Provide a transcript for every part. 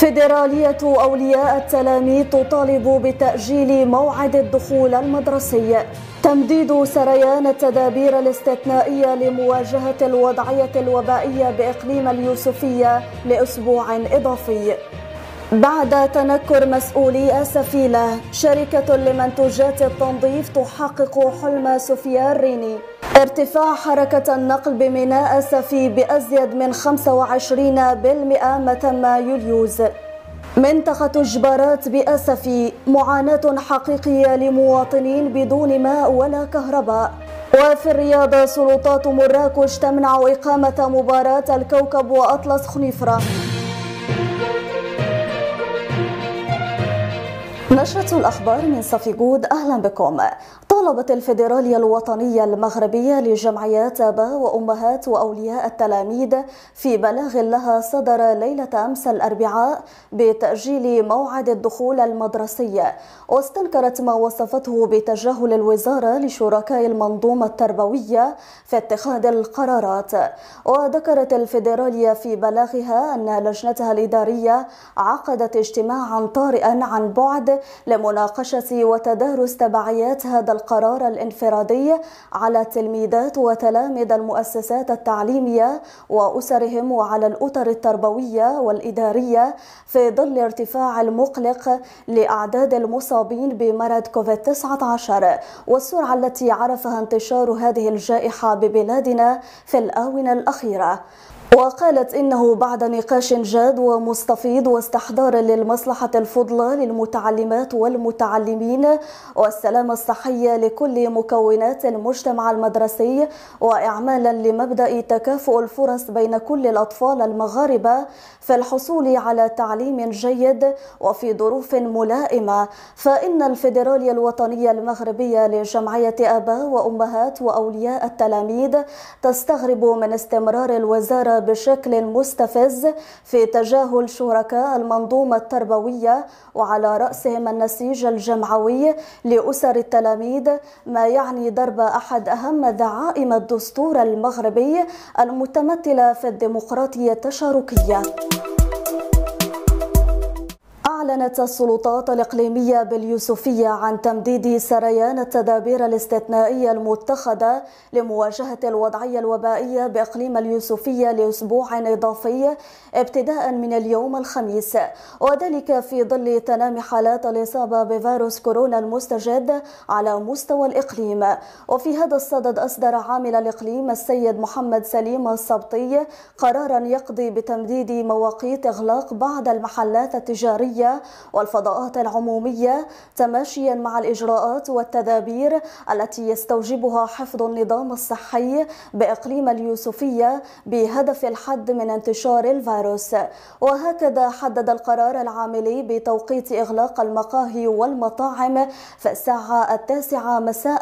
فيدرالية أولياء التلاميذ تطالب بتأجيل موعد الدخول المدرسي تمديد سريان التدابير الاستثنائية لمواجهة الوضعية الوبائية بإقليم اليوسفية لأسبوع إضافي بعد تنكر مسؤولي سفيلة شركة لمنتوجات التنظيف تحقق حلم سفيان ريني ارتفاع حركة النقل بميناء أسفي بأزيد من 25% ما تم يوليوز منطقة جبارات بأسفي معاناة حقيقية لمواطنين بدون ماء ولا كهرباء وفي الرياضة سلطات مراكش تمنع إقامة مباراة الكوكب وأطلس خنيفرة نشرة الأخبار من صفي جود أهلا بكم طالبت الفيدرالية الوطنية المغربية لجمعيات آباء وأمهات وأولياء التلاميذ في بلاغ لها صدر ليلة أمس الأربعاء بتأجيل موعد الدخول المدرسي واستنكرت ما وصفته بتجاهل الوزارة لشركاء المنظومة التربوية في اتخاذ القرارات وذكرت الفيدرالية في بلاغها أن لجنتها الإدارية عقدت اجتماعا طارئا عن بعد لمناقشة وتدارس تبعيات هذا القرار القرار الانفرادي على التلميذات وتلاميذ المؤسسات التعليمية وأسرهم وعلى الأطر التربوية والإدارية في ظل ارتفاع المقلق لأعداد المصابين بمرض كوفيد-19 والسرعة التي عرفها انتشار هذه الجائحة ببلادنا في الآونة الأخيرة وقالت إنه بعد نقاش جاد ومستفيض واستحضارا للمصلحة الفضلى للمتعلمات والمتعلمين والسلامة الصحية لكل مكونات المجتمع المدرسي وإعمالا لمبدأ تكافؤ الفرص بين كل الأطفال المغاربة في الحصول على تعليم جيد وفي ظروف ملائمة فإن الفيدرالية الوطنية المغربية لجمعية آباء وأمهات وأولياء التلاميذ تستغرب من استمرار الوزارة بشكل مستفز في تجاهل شركاء المنظومة التربوية وعلى رأسهم النسيج الجمعوي لأسر التلاميذ ما يعني ضرب أحد أهم دعائم الدستور المغربي المتمثلة في الديمقراطية التشاركية أعلنت السلطات الإقليمية باليوسفية عن تمديد سريان التدابير الاستثنائية المتخذة لمواجهة الوضعية الوبائية بإقليم اليوسفية لأسبوع إضافي ابتداء من اليوم الخميس وذلك في ظل تنامي حالات الإصابة بفيروس كورونا المستجد على مستوى الإقليم وفي هذا الصدد أصدر عامل الإقليم السيد محمد سليم السبطي قرارا يقضي بتمديد مواقيت إغلاق بعض المحلات التجارية والفضاءات العمومية تماشيا مع الإجراءات والتدابير التي يستوجبها حفظ النظام الصحي بإقليم اليوسفية بهدف الحد من انتشار الفيروس وهكذا حدد القرار العاملي بتوقيت إغلاق المقاهي والمطاعم في الساعة التاسعة مساء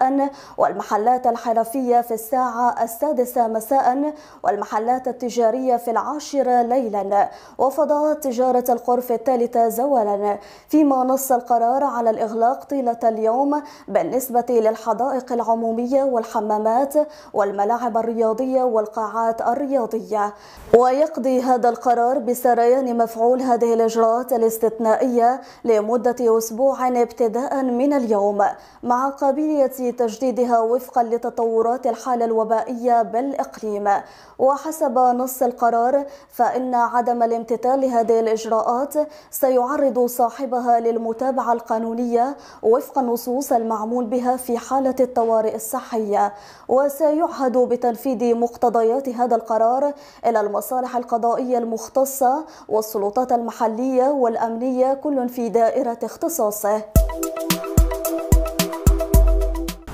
والمحلات الحرفية في الساعة السادسة مساء والمحلات التجارية في العاشرة ليلا وفضاءات تجارة القرف الثالثة زوال أولا فيما نص القرار على الإغلاق طيلة اليوم بالنسبة للحدائق العمومية والحمامات والملاعب الرياضية والقاعات الرياضية ويقضي هذا القرار بسريان مفعول هذه الإجراءات الاستثنائية لمدة أسبوع ابتداء من اليوم مع قابلية تجديدها وفقا لتطورات الحالة الوبائية بالإقليم وحسب نص القرار فإن عدم الامتثال لهذه الإجراءات سيعرض تعرض صاحبها للمتابعة القانونية وفق النصوص المعمول بها في حالة الطوارئ الصحية وسيعهد بتنفيذ مقتضيات هذا القرار إلى المصالح القضائية المختصة والسلطات المحلية والأمنية كل في دائرة اختصاصه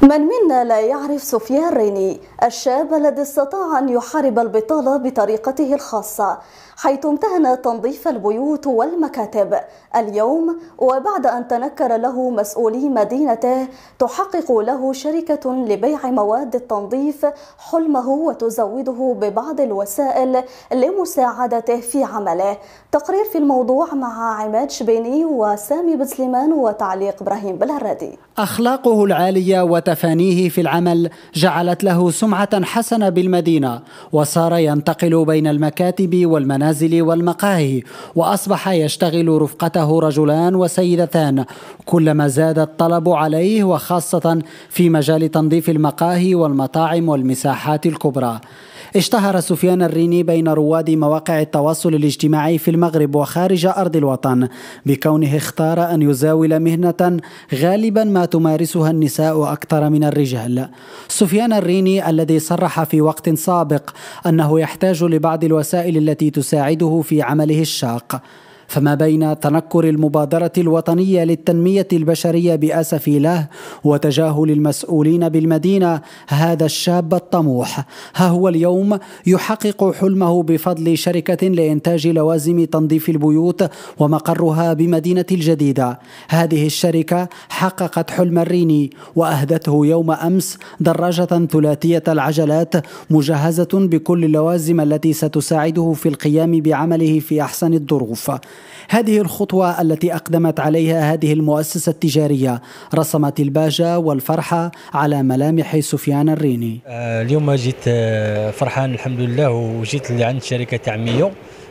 من منا لا يعرف سفيان ريني الشاب الذي استطاع أن يحارب البطالة بطريقته الخاصة حيث امتهن تنظيف البيوت والمكاتب اليوم وبعد أن تنكر له مسؤولي مدينته تحقق له شركة لبيع مواد التنظيف حلمه وتزوده ببعض الوسائل لمساعدته في عمله تقرير في الموضوع مع عماد شبيني وسامي بسليمان وتعليق إبراهيم بلهردي أخلاقه العالية وت تفانيه في العمل جعلت له سمعة حسنة بالمدينة وصار ينتقل بين المكاتب والمنازل والمقاهي وأصبح يشتغل رفقته رجلان وسيدتان كلما زاد الطلب عليه وخاصة في مجال تنظيف المقاهي والمطاعم والمساحات الكبرى اشتهر سفيان الريني بين رواد مواقع التواصل الاجتماعي في المغرب وخارج أرض الوطن بكونه اختار أن يزاول مهنة غالبا ما تمارسها النساء أكثر من الرجال سفيان الريني الذي صرح في وقت سابق أنه يحتاج لبعض الوسائل التي تساعده في عمله الشاق فما بين تنكر المبادرة الوطنية للتنمية البشرية بأسف له وتجاهل المسؤولين بالمدينة هذا الشاب الطموح ها هو اليوم يحقق حلمه بفضل شركة لإنتاج لوازم تنظيف البيوت ومقرها بمدينة الجديدة هذه الشركة حققت حلم الريني وأهدته يوم أمس دراجة ثلاثية العجلات مجهزة بكل اللوازم التي ستساعده في القيام بعمله في أحسن الظروف هذه الخطوة التي أقدمت عليها هذه المؤسسة التجارية رسمت الباجة والفرحة على ملامح سفيان الريني آه، اليوم جيت آه، فرحان الحمد لله وجيت لعند شركة تعمية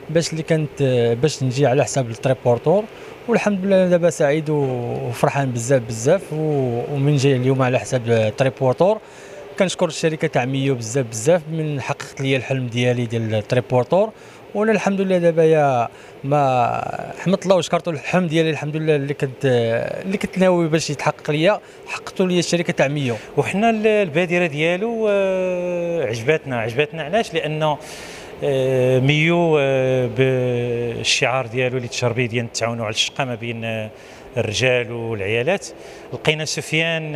باش اللي كانت آه، باش نجي على حساب التريبورتور والحمد لله دابا سعيد وفرحان بزاف بزاف ومن جاي اليوم على حساب التريبورتور كنشكر الشركه تاع ميو بزاف بزاف من حققت لي الحلم ديالي ديال التريبورتور وانا الحمد لله دابا يا ما حمد الله وشكرت الحمد ديالي الحمد لله اللي كنت اللي كنت ناوي باش يتحقق ليا حققته ليا الشركه تاع ميو وحنا البادره ديالو آه، عجباتنا عجباتنا علاش لانه آه، ميو آه، بالشعار ديالو اللي تشهر به ديال نتعاونوا على الشقه ما بين الرجال والعيالات لقينا سفيان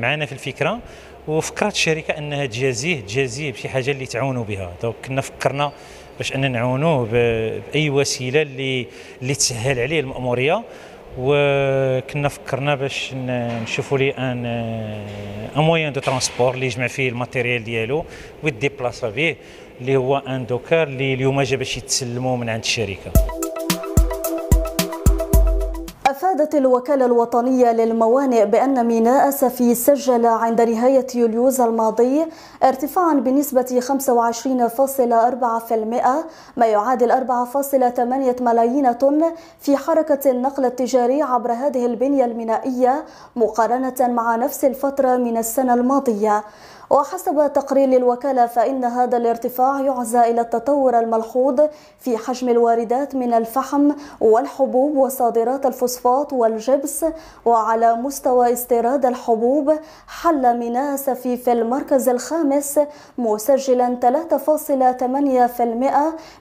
معنا في الفكره وفكرت الشركه انها تجازيه تجازيه بشي حاجه اللي تعاونوا بها دونك كنا فكرنا باش ان نعاونوه باي وسيله اللي اللي تسهل عليه الماموريه وكنا فكرنا باش نشوفوا لي ان ان مويان دو ترونسبور اللي يجمع فيه الماتيريال ديالو ويديبلاصا به اللي هو ان دوكار اللي اليوم جا باش يتسلموا من عند الشركه أفادت الوكالة الوطنية للموانئ بأن ميناء سفي سجل عند نهاية يوليوز الماضي ارتفاعا بنسبة 25.4% ما يعادل 4.8 ملايين طن في حركة النقل التجاري عبر هذه البنية المينائية مقارنة مع نفس الفترة من السنة الماضية وحسب تقرير للوكالة فإن هذا الارتفاع يعزى إلى التطور الملحوظ في حجم الواردات من الفحم والحبوب وصادرات الفوسفات والجبس وعلى مستوى استيراد الحبوب حل ميناء سفيف المركز الخامس مسجلا 3.8%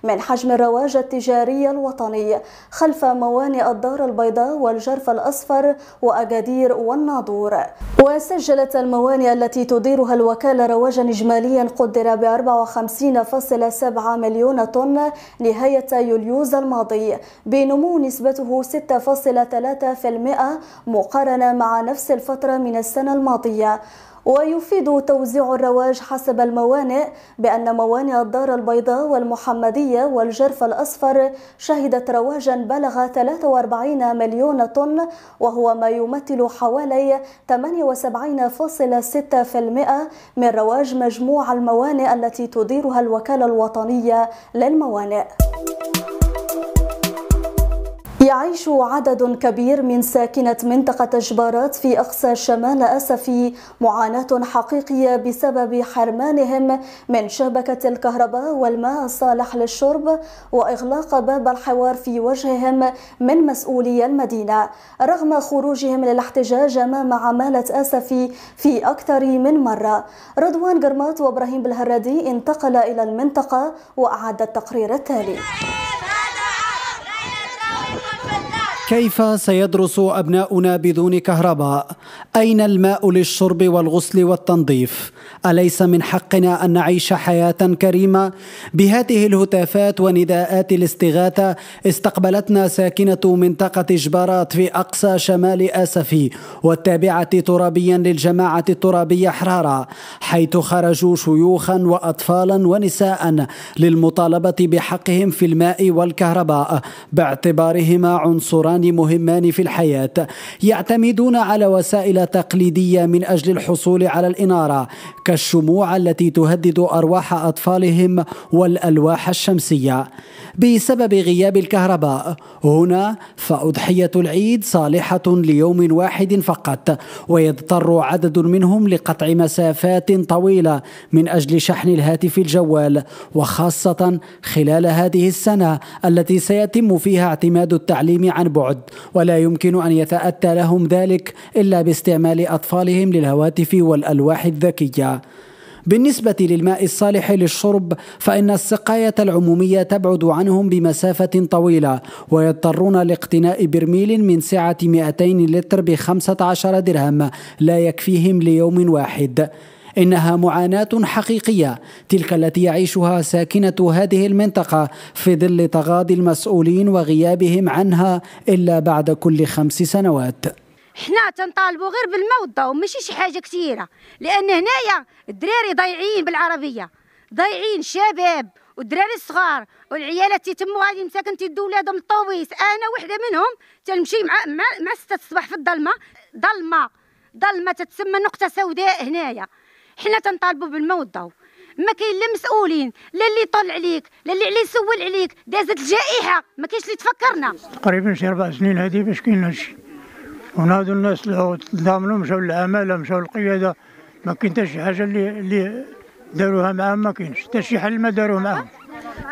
من حجم الرواج التجاري الوطني خلف موانئ الدار البيضاء والجرف الأصفر وأكادير والناظور وسجلت الموانئ التي تديرها الوكالة وكان رواجا إجماليا قدر ب 54.7 مليون طن نهاية يوليوز الماضي بنمو نسبته 6.3% مقارنة مع نفس الفترة من السنة الماضية ويفيد توزيع الرواج حسب الموانئ بأن موانئ الدار البيضاء والمحمدية والجرف الأصفر شهدت رواجا بلغ 43 مليون طن وهو ما يمثل حوالي 78.6% من رواج مجموع الموانئ التي تديرها الوكالة الوطنية للموانئ. يعيش عدد كبير من ساكنة منطقة جبارات في أقصى شمال أسفي معاناة حقيقية بسبب حرمانهم من شبكة الكهرباء والماء الصالح للشرب وإغلاق باب الحوار في وجههم من مسؤولي المدينة رغم خروجهم للاحتجاج أمام عمالة أسفي في أكثر من مرة رضوان قرمات وإبراهيم بالهرادي انتقل إلى المنطقة وأعد التقرير التالي كيف سيدرس أبناؤنا بدون كهرباء؟ أين الماء للشرب والغسل والتنظيف؟ أليس من حقنا أن نعيش حياة كريمة؟ بهذه الهتافات ونداءات الاستغاثة استقبلتنا ساكنة منطقة جبارات في أقصى شمال آسفي والتابعة ترابيا للجماعة الترابية حرارة حيث خرجوا شيوخا وأطفالا ونساء للمطالبة بحقهم في الماء والكهرباء باعتبارهما عنصران أمران مهمان في الحياة يعتمدون على وسائل تقليدية من أجل الحصول على الإنارة كالشموع التي تهدد أرواح أطفالهم والألواح الشمسية بسبب غياب الكهرباء هنا فأضحية العيد صالحة ليوم واحد فقط ويضطر عدد منهم لقطع مسافات طويلة من أجل شحن الهاتف الجوال وخاصة خلال هذه السنة التي سيتم فيها اعتماد التعليم عن بعد البعد ولا يمكن أن يتأتى لهم ذلك إلا باستعمال أطفالهم للهواتف والألواح الذكية بالنسبة للماء الصالح للشرب فإن السقاية العمومية تبعد عنهم بمسافة طويلة ويضطرون لاقتناء برميل من سعة 200 لتر ب 15 درهم لا يكفيهم ليوم واحد إنها معاناة حقيقية تلك التي يعيشها ساكنة هذه المنطقة في ظل تغاضي المسؤولين وغيابهم عنها إلا بعد كل خمس سنوات حنا تنطالبوا غير بالموضة ومشي شي حاجه كثيره لان هنايا الدراري ضايعين بالعربيه ضايعين شباب والدراري الصغار والعيالات تيتموا غادي مساكن تيدوا ولادهم الطوبيس انا وحده منهم تنمشي مع مع, مع الصباح في الظلمه ظلمه ظلمه تتسمى نقطه سوداء هنايا حنا تنطالبوا بالموت ضو ما كاين لا مسؤولين لا اللي طل عليك لا اللي عليه سول عليك دازت الجائحه ما كاينش اللي تفكرنا تقريبا شي اربع سنين هذه باش كاين هادشي ونادوا الناس العود ضامنوا مشاو للعماله مشاو للقياده ما كاين حتى شي حاجه اللي اللي داروها معاهم ما كاينش حتى شي حل ما داروه معاهم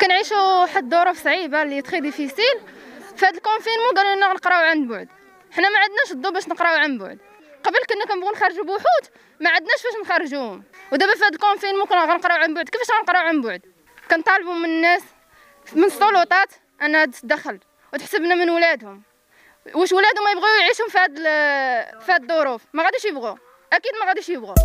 كنعيشوا واحد الظروف صعيبه اللي تخي ديفيسيل في هذا الكونفينمون قالوا لنا نقراو عن بعد حنا ما عندناش الضو باش نقراو عن بعد قبل كنا كنبغيو نخرجوا بوحوت ما عندناش فاش نخرجوهم ودابا في هذا الكونفينمون كنا غنقراو عن بعد كيفاش غنقراو عن بعد كنطالبوا من الناس من السلطات انها تتدخل وتحسبنا من ولادهم واش ولادهم ما يبغيو يعيشوا في هاد في هاد الظروف ما غاديش يبغوا اكيد ما غاديش يبغوا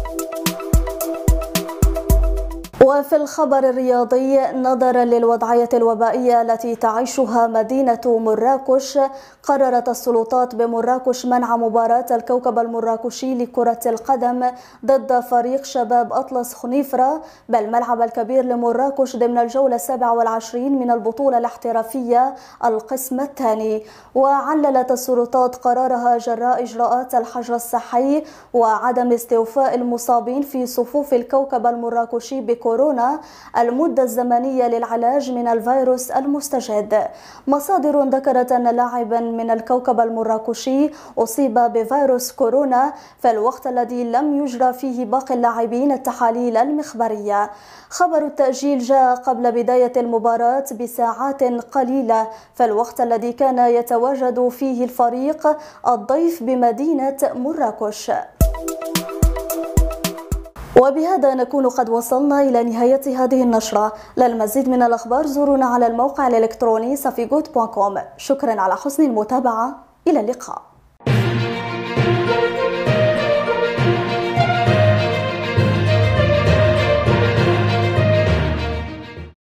وفي الخبر الرياضي نظرا للوضعية الوبائية التي تعيشها مدينة مراكش قررت السلطات بمراكش منع مباراة الكوكب المراكشي لكرة القدم ضد فريق شباب أطلس خنيفرة بالملعب الكبير لمراكش ضمن الجولة 27 من البطولة الاحترافية القسم الثاني وعللت السلطات قرارها جراء إجراءات الحجر الصحي وعدم استوفاء المصابين في صفوف الكوكب المراكشي بكرة كورونا المدة الزمنية للعلاج من الفيروس المستجد مصادر ذكرت أن لاعبا من الكوكب المراكشي أصيب بفيروس كورونا في الوقت الذي لم يجرى فيه باقي اللاعبين التحاليل المخبرية خبر التأجيل جاء قبل بداية المباراة بساعات قليلة في الوقت الذي كان يتواجد فيه الفريق الضيف بمدينة مراكش وبهذا نكون قد وصلنا إلى نهاية هذه النشرة للمزيد من الأخبار زورونا على الموقع الإلكتروني safigood.com شكرا على حسن المتابعة إلى اللقاء